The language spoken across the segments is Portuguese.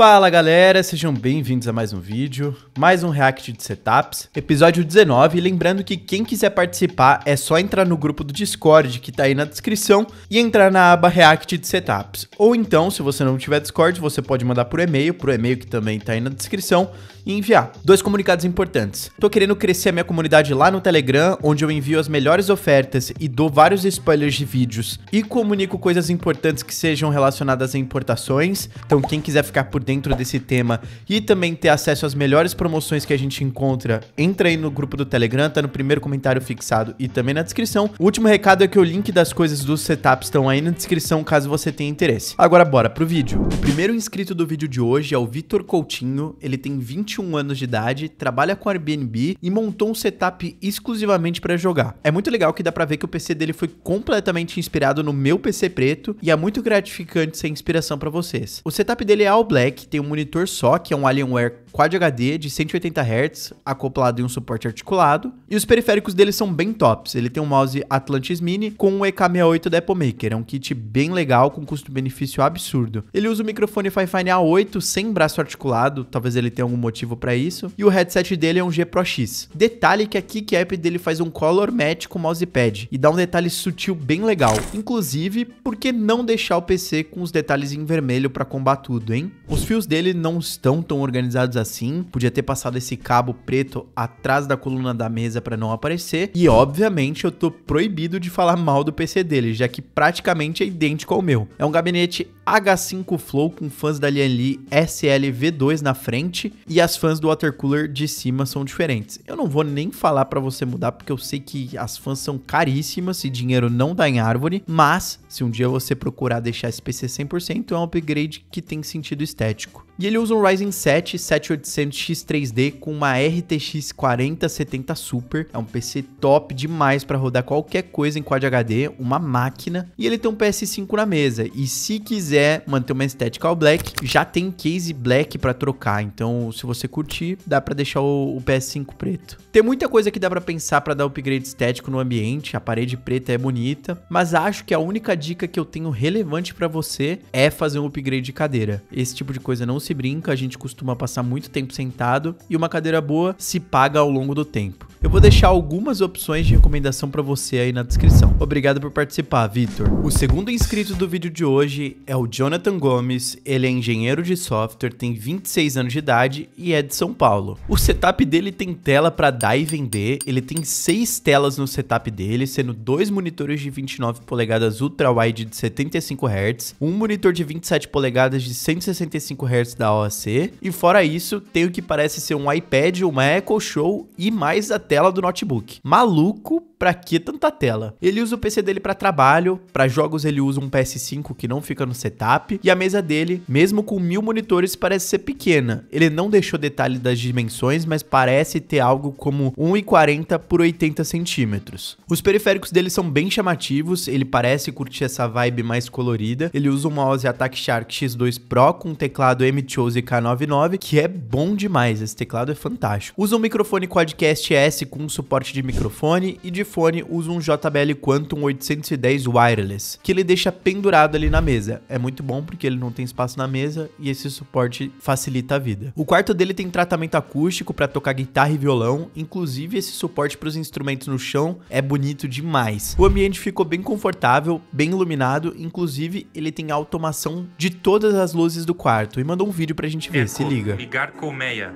Fala galera, sejam bem-vindos a mais um vídeo, mais um react de setups, episódio 19. Lembrando que quem quiser participar é só entrar no grupo do Discord que tá aí na descrição e entrar na aba react de setups. Ou então, se você não tiver Discord, você pode mandar por e-mail, pro e-mail que também tá aí na descrição e enviar. Dois comunicados importantes. Tô querendo crescer a minha comunidade lá no Telegram, onde eu envio as melhores ofertas e dou vários spoilers de vídeos e comunico coisas importantes que sejam relacionadas a importações. Então, quem quiser ficar por dentro dentro desse tema e também ter acesso às melhores promoções que a gente encontra, entra aí no grupo do Telegram, tá no primeiro comentário fixado e também na descrição. O último recado é que o link das coisas dos setups estão aí na descrição caso você tenha interesse. Agora bora pro vídeo. O primeiro inscrito do vídeo de hoje é o Vitor Coutinho, ele tem 21 anos de idade, trabalha com Airbnb e montou um setup exclusivamente para jogar. É muito legal que dá para ver que o PC dele foi completamente inspirado no meu PC preto e é muito gratificante ser inspiração para vocês. O setup dele é all black que tem um monitor só, que é um Alienware Quad HD de 180 Hz, acoplado em um suporte articulado. E os periféricos dele são bem tops. Ele tem um mouse Atlantis Mini com o EK68 da Apple Maker. É um kit bem legal, com custo-benefício absurdo. Ele usa o microfone Fifine A8 sem braço articulado, talvez ele tenha algum motivo para isso. E o headset dele é um G Pro X. Detalhe que aqui que a app dele faz um color match com o mousepad e dá um detalhe sutil bem legal. Inclusive, por que não deixar o PC com os detalhes em vermelho para combar tudo, hein? Os fios dele não estão tão organizados assim. Podia ter passado esse cabo preto atrás da coluna da mesa para não aparecer. E obviamente eu tô proibido de falar mal do PC dele, já que praticamente é idêntico ao meu. É um gabinete H5 Flow com fãs da Lianli SLV2 na frente e as fãs do watercooler de cima são diferentes. Eu não vou nem falar para você mudar porque eu sei que as fãs são caríssimas e dinheiro não dá em árvore, mas se um dia você procurar deixar esse PC 100% é um upgrade que tem sentido estético. E ele usa um Ryzen 7 7800X 3D com uma RTX 4070 Super. É um PC top demais para rodar qualquer coisa em Quad HD, uma máquina. E ele tem um PS5 na mesa. E se quiser quiser é manter uma estética all black, já tem case black para trocar. Então, se você curtir, dá para deixar o, o, PS5 preto. Tem muita coisa que dá para pensar para dar upgrade estético no ambiente. A parede preta é bonita, mas acho que a única dica que eu tenho relevante para você é fazer um upgrade de cadeira. Esse tipo de coisa não se brinca, a gente costuma passar muito tempo sentado e uma cadeira boa se paga ao longo do tempo. Eu vou deixar algumas opções de recomendação para você aí na descrição. Obrigado por participar, Vitor. O segundo inscrito do vídeo de hoje é o o Jonathan Gomes, ele é engenheiro de software, tem 26 anos de idade e é de São Paulo. O setup dele tem tela para dar e vender, ele tem seis telas no setup dele, sendo dois monitores de 29 polegadas ultra-wide de 75 Hz, um monitor de 27 polegadas de 165 Hz da OAC, e fora isso, tem o que parece ser um iPad, uma Echo Show e mais a tela do notebook. Maluco, para que tanta tela? Ele usa o PC dele para trabalho, para jogos ele usa um PS5 que não fica no setup, e a mesa dele, mesmo com mil monitores, parece ser pequena. Ele não deixou detalhe das dimensões, mas parece ter algo como 1,40 por 80 centímetros. Os periféricos dele são bem chamativos, ele parece curtir essa vibe mais colorida, ele usa um mouse Attack Shark X2 Pro com teclado M-Chose K99, que é bom demais, esse teclado é fantástico. Usa um microfone Quadcast S com suporte de microfone e de fone usa um JBL Quantum 810 Wireless, que ele deixa pendurado ali na mesa. É muito bom porque ele não tem espaço na mesa e esse suporte facilita a vida. O quarto dele tem tratamento acústico para tocar guitarra e violão, inclusive esse suporte para os instrumentos no chão é bonito demais. O ambiente ficou bem confortável, bem iluminado, inclusive ele tem automação de todas as luzes do quarto e mandou um vídeo pra gente ver, Eco, se liga. Ligar colmeia.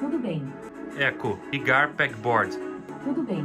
Tudo bem. Eco, ligar pegboard tudo bem.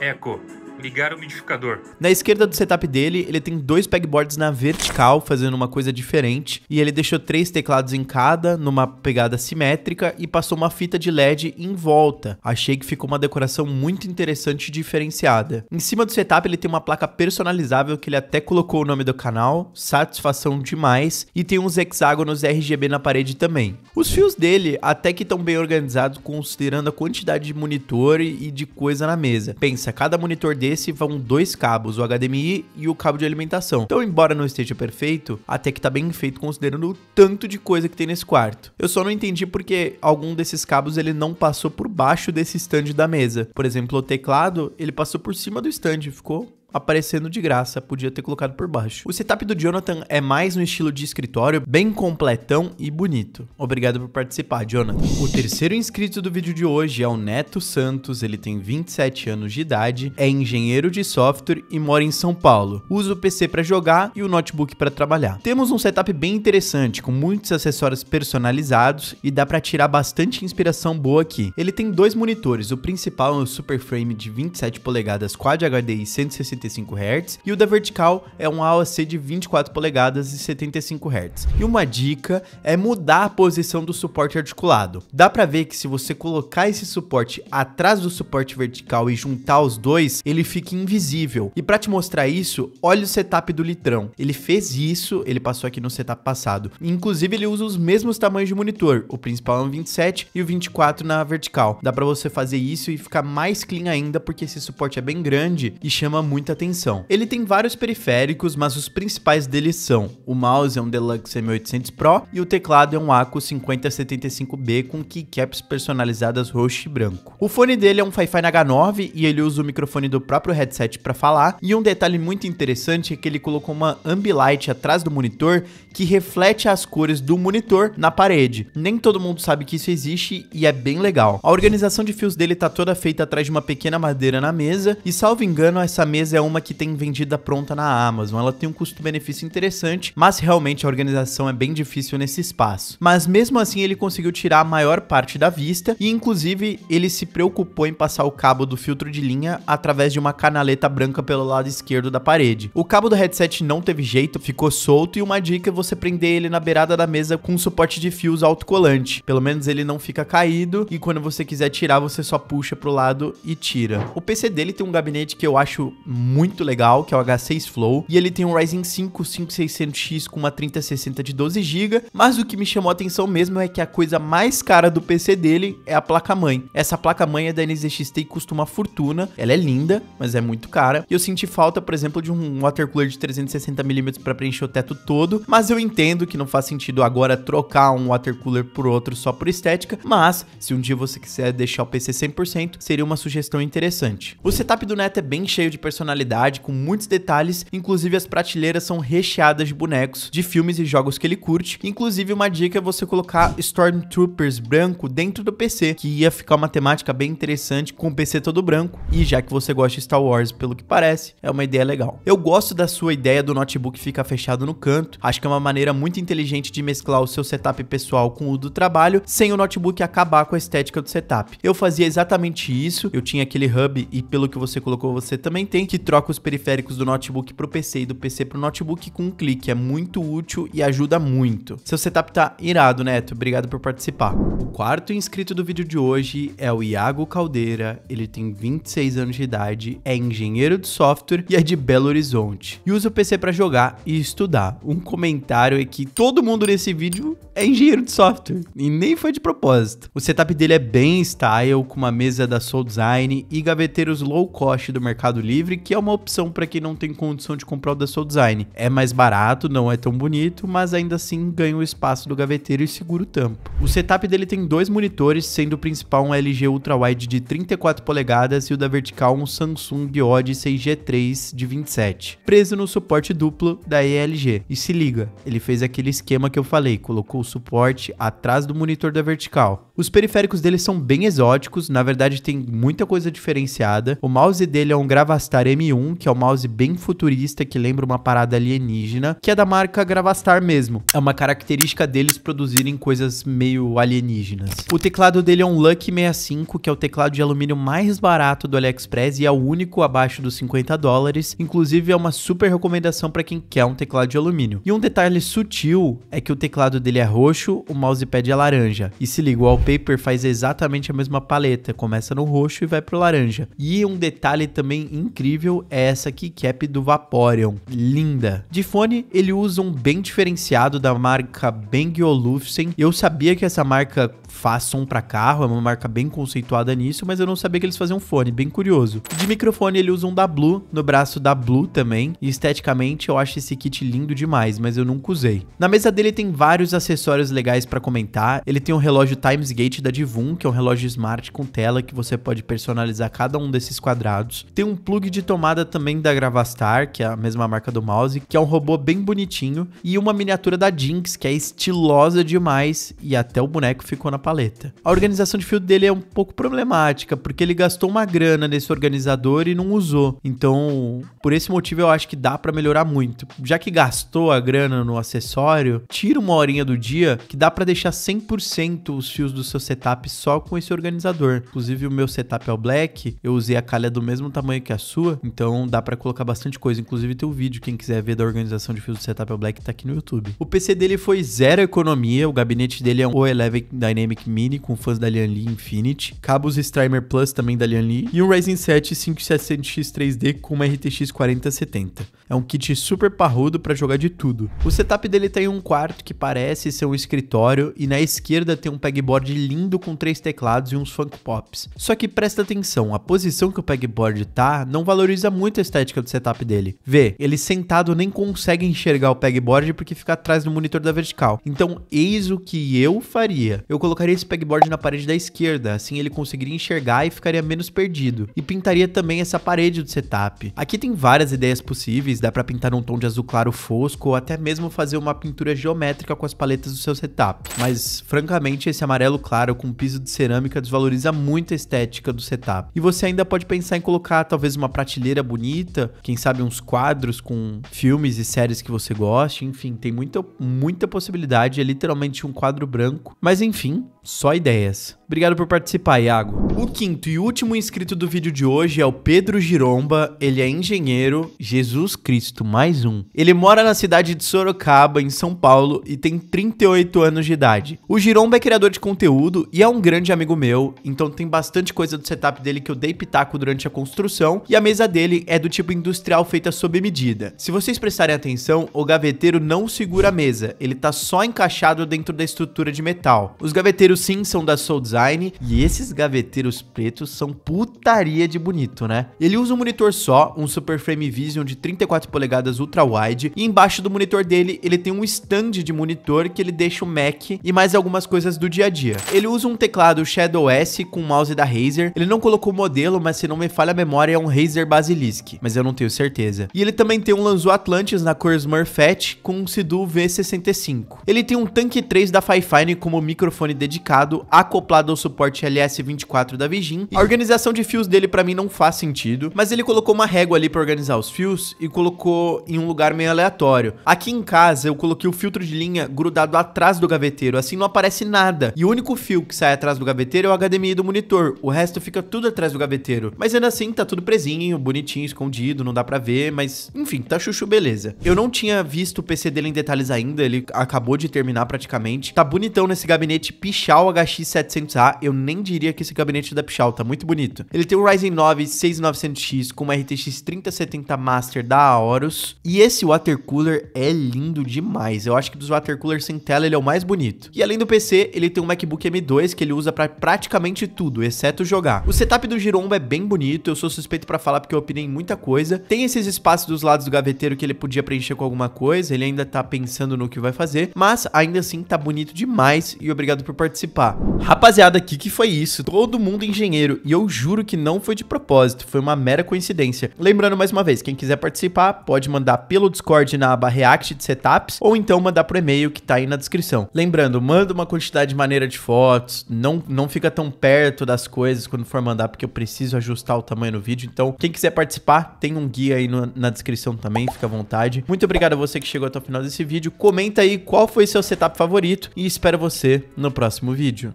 Eco ligar o umidificador. Na esquerda do setup dele, ele tem dois pegboards na vertical, fazendo uma coisa diferente, e ele deixou três teclados em cada, numa pegada simétrica, e passou uma fita de LED em volta. Achei que ficou uma decoração muito interessante e diferenciada. Em cima do setup, ele tem uma placa personalizável que ele até colocou o nome do canal, satisfação demais, e tem uns hexágonos RGB na parede também. Os fios dele até que estão bem organizados, considerando a quantidade de monitor e de coisa na mesa. Pensa, cada monitor dele desse vão dois cabos, o HDMI e o cabo de alimentação. Então, embora não esteja perfeito, até que tá bem feito considerando o tanto de coisa que tem nesse quarto. Eu só não entendi porque algum desses cabos ele não passou por baixo desse stand da mesa. Por exemplo, o teclado, ele passou por cima do stand, ficou aparecendo de graça, podia ter colocado por baixo. O setup do Jonathan é mais no estilo de escritório, bem completão e bonito. Obrigado por participar, Jonathan. O terceiro inscrito do vídeo de hoje é o Neto Santos, ele tem 27 anos de idade, é engenheiro de software e mora em São Paulo. Usa o PC para jogar e o notebook para trabalhar. Temos um setup bem interessante, com muitos acessórios personalizados e dá para tirar bastante inspiração boa aqui. Ele tem dois monitores, o principal é o Super Frame de 27 polegadas Quad HD e 160 75 Hz e o da vertical é um AOC de 24 polegadas e 75 Hz. E uma dica é mudar a posição do suporte articulado. Dá para ver que se você colocar esse suporte atrás do suporte vertical e juntar os dois, ele fica invisível. E para te mostrar isso, olha o setup do litrão. Ele fez isso, ele passou aqui no setup passado. Inclusive ele usa os mesmos tamanhos de monitor, o principal é um 27 e o 24 na vertical. Dá para você fazer isso e ficar mais clean ainda porque esse suporte é bem grande e chama muita muita atenção. Ele tem vários periféricos, mas os principais deles são o mouse é um Deluxe M800 Pro e o teclado é um Aco 5075B com keycaps personalizadas roxo e branco. O fone dele é um Fifi H9 e ele usa o microfone do próprio headset para falar. E um detalhe muito interessante é que ele colocou uma ambilight atrás do monitor que reflete as cores do monitor na parede. Nem todo mundo sabe que isso existe e é bem legal. A organização de fios dele tá toda feita atrás de uma pequena madeira na mesa e salvo engano essa mesa é uma que tem vendida pronta na Amazon. Ela tem um custo-benefício interessante, mas realmente a organização é bem difícil nesse espaço. Mas mesmo assim ele conseguiu tirar a maior parte da vista e inclusive ele se preocupou em passar o cabo do filtro de linha através de uma canaleta branca pelo lado esquerdo da parede. O cabo do headset não teve jeito, ficou solto e uma dica é você prender ele na beirada da mesa com um suporte de fios autocolante. Pelo menos ele não fica caído e quando você quiser tirar você só puxa pro lado e tira. O PC dele tem um gabinete que eu acho muito muito legal, que é o H6 Flow, e ele tem um Ryzen 5 5600X com uma 3060 de 12GB, mas o que me chamou a atenção mesmo é que a coisa mais cara do PC dele é a placa-mãe. Essa placa-mãe é da NZXT e custa uma fortuna, ela é linda, mas é muito cara, e eu senti falta, por exemplo, de um water cooler de 360mm para preencher o teto todo, mas eu entendo que não faz sentido agora trocar um water cooler por outro só por estética, mas se um dia você quiser deixar o PC 100%, seria uma sugestão interessante. O setup do Neto é bem cheio de personalidade personalidade, com muitos detalhes, inclusive as prateleiras são recheadas de bonecos de filmes e jogos que ele curte. Inclusive, uma dica é você colocar Stormtroopers branco dentro do PC, que ia ficar uma temática bem interessante com o PC todo branco. E já que você gosta de Star Wars, pelo que parece, é uma ideia legal. Eu gosto da sua ideia do notebook ficar fechado no canto. Acho que é uma maneira muito inteligente de mesclar o seu setup pessoal com o do trabalho, sem o notebook acabar com a estética do setup. Eu fazia exatamente isso. Eu tinha aquele hub e pelo que você colocou, você também tem, que troca os periféricos do notebook pro PC e do PC pro notebook com um clique. É muito útil e ajuda muito. Seu setup tá irado, Neto. Obrigado por participar. O quarto inscrito do vídeo de hoje é o Iago Caldeira. Ele tem 26 anos de idade, é engenheiro de software e é de Belo Horizonte. E usa o PC para jogar e estudar. Um comentário é que todo mundo nesse vídeo é engenheiro de software e nem foi de propósito. O setup dele é bem style, com uma mesa da Soul Design e gaveteiros low cost do Mercado Livre que que é uma opção para quem não tem condição de comprar o da Soul Design. É mais barato, não é tão bonito, mas ainda assim ganha o espaço do gaveteiro e segura o tampo. O setup dele tem dois monitores, sendo o principal um LG ultra wide de 34 polegadas e o da vertical um Samsung Odyssey G3 de 27, preso no suporte duplo da ELG. E se liga, ele fez aquele esquema que eu falei, colocou o suporte atrás do monitor da vertical. Os periféricos dele são bem exóticos, na verdade tem muita coisa diferenciada. O mouse dele é um Gravastar M que é um mouse bem futurista, que lembra uma parada alienígena, que é da marca Gravastar mesmo. É uma característica deles produzirem coisas meio alienígenas. O teclado dele é um Lucky 65, que é o teclado de alumínio mais barato do AliExpress e é o único abaixo dos 50 dólares. Inclusive, é uma super recomendação para quem quer um teclado de alumínio. E um detalhe sutil é que o teclado dele é roxo, o mousepad é laranja. E se liga, o wallpaper faz exatamente a mesma paleta, começa no roxo e vai pro laranja. E um detalhe também incrível incrível é essa keycap do Vaporeon, linda. De fone, ele usa um bem diferenciado da marca Bang Olufsen. Eu sabia que essa marca faz som pra carro, é uma marca bem conceituada nisso, mas eu não sabia que eles faziam fone, bem curioso. De microfone ele usa um da Blue, no braço da Blue também, e esteticamente eu acho esse kit lindo demais, mas eu nunca usei. Na mesa dele tem vários acessórios legais pra comentar, ele tem um relógio Times Gate da Divum, que é um relógio smart com tela que você pode personalizar cada um desses quadrados. Tem um plug de tomada também da Gravastar, que é a mesma marca do mouse, que é um robô bem bonitinho, e uma miniatura da Jinx, que é estilosa demais, e até o boneco ficou na paleta. A organização de fio dele é um pouco problemática, porque ele gastou uma grana nesse organizador e não usou. Então, por esse motivo, eu acho que dá para melhorar muito. Já que gastou a grana no acessório, tira uma horinha do dia que dá para deixar 100% os fios do seu setup só com esse organizador. Inclusive, o meu setup é o black, eu usei a calha do mesmo tamanho que a sua, então dá para colocar bastante coisa. Inclusive, tem o um vídeo, quem quiser ver da organização de fios do setup é o black, tá aqui no YouTube. O PC dele foi zero economia, o gabinete dele é um O11 Dynamic Dynamic Mini com fãs da Lianli Infinity, cabos Strimer Plus também da Lianli e um Ryzen 7 5700X 3D com uma RTX 4070. É um kit super parrudo para jogar de tudo. O setup dele tem tá um quarto que parece ser um escritório e na esquerda tem um pegboard lindo com três teclados e uns funk pops. Só que presta atenção, a posição que o pegboard tá não valoriza muito a estética do setup dele. Vê, ele sentado nem consegue enxergar o pegboard porque fica atrás do monitor da vertical. Então, eis o que eu faria. Eu colocaria colocaria esse pegboard na parede da esquerda, assim ele conseguiria enxergar e ficaria menos perdido. E pintaria também essa parede do setup. Aqui tem várias ideias possíveis, dá para pintar um tom de azul claro fosco ou até mesmo fazer uma pintura geométrica com as paletas do seu setup. Mas, francamente, esse amarelo claro com piso de cerâmica desvaloriza muito a estética do setup. E você ainda pode pensar em colocar talvez uma prateleira bonita, quem sabe uns quadros com filmes e séries que você goste, enfim, tem muita, muita possibilidade, é literalmente um quadro branco. Mas enfim, só ideias. Obrigado por participar, Iago. O quinto e último inscrito do vídeo de hoje é o Pedro Giromba. Ele é engenheiro, Jesus Cristo, mais um. Ele mora na cidade de Sorocaba, em São Paulo, e tem 38 anos de idade. O Giromba é criador de conteúdo e é um grande amigo meu, então tem bastante coisa do setup dele que eu dei pitaco durante a construção, e a mesa dele é do tipo industrial feita sob medida. Se vocês prestarem atenção, o gaveteiro não segura a mesa, ele tá só encaixado dentro da estrutura de metal. Os gaveteiros gaveteiros sim são da Soul Design e esses gaveteiros pretos são putaria de bonito, né? Ele usa um monitor só, um Super Frame Vision de 34 polegadas ultra wide e embaixo do monitor dele ele tem um stand de monitor que ele deixa o Mac e mais algumas coisas do dia a dia. Ele usa um teclado Shadow S com mouse da Razer, ele não colocou o modelo, mas se não me falha a memória é um Razer Basilisk, mas eu não tenho certeza. E ele também tem um Lanzo Atlantis na cor Smurfette com um Sidu V65. Ele tem um Tank 3 da Fifine como microfone dedicado dedicado, acoplado ao suporte LS24 da Vigin. A organização de fios dele para mim não faz sentido, mas ele colocou uma régua ali para organizar os fios e colocou em um lugar meio aleatório. Aqui em casa eu coloquei o filtro de linha grudado atrás do gaveteiro, assim não aparece nada. E o único fio que sai atrás do gaveteiro é o HDMI do monitor, o resto fica tudo atrás do gaveteiro. Mas ainda assim tá tudo presinho, bonitinho, escondido, não dá pra ver, mas enfim, tá chuchu beleza. Eu não tinha visto o PC dele em detalhes ainda, ele acabou de terminar praticamente. Tá bonitão nesse gabinete pichado Pichau HX700A, eu nem diria que esse gabinete é da Pichal tá muito bonito. Ele tem um Ryzen 9 6900X com uma RTX 3070 Master da Aorus, e esse water cooler é lindo demais. Eu acho que dos water coolers sem tela ele é o mais bonito. E além do PC, ele tem um MacBook M2 que ele usa para praticamente tudo, exceto jogar. O setup do Giromba é bem bonito, eu sou suspeito para falar porque eu opinei muita coisa. Tem esses espaços dos lados do gaveteiro que ele podia preencher com alguma coisa, ele ainda tá pensando no que vai fazer, mas ainda assim tá bonito demais e obrigado por participar participar. Rapaziada, aqui que foi isso. Todo mundo engenheiro e eu juro que não foi de propósito, foi uma mera coincidência. Lembrando mais uma vez, quem quiser participar pode mandar pelo Discord na aba React de Setups ou então mandar por e-mail que tá aí na descrição. Lembrando, manda uma quantidade maneira de fotos, não, não fica tão perto das coisas quando for mandar, porque eu preciso ajustar o tamanho do vídeo. Então, quem quiser participar, tem um guia aí no, na descrição também, fica à vontade. Muito obrigado a você que chegou até o final desse vídeo. Comenta aí qual foi seu setup favorito e espero você no próximo próximo vídeo.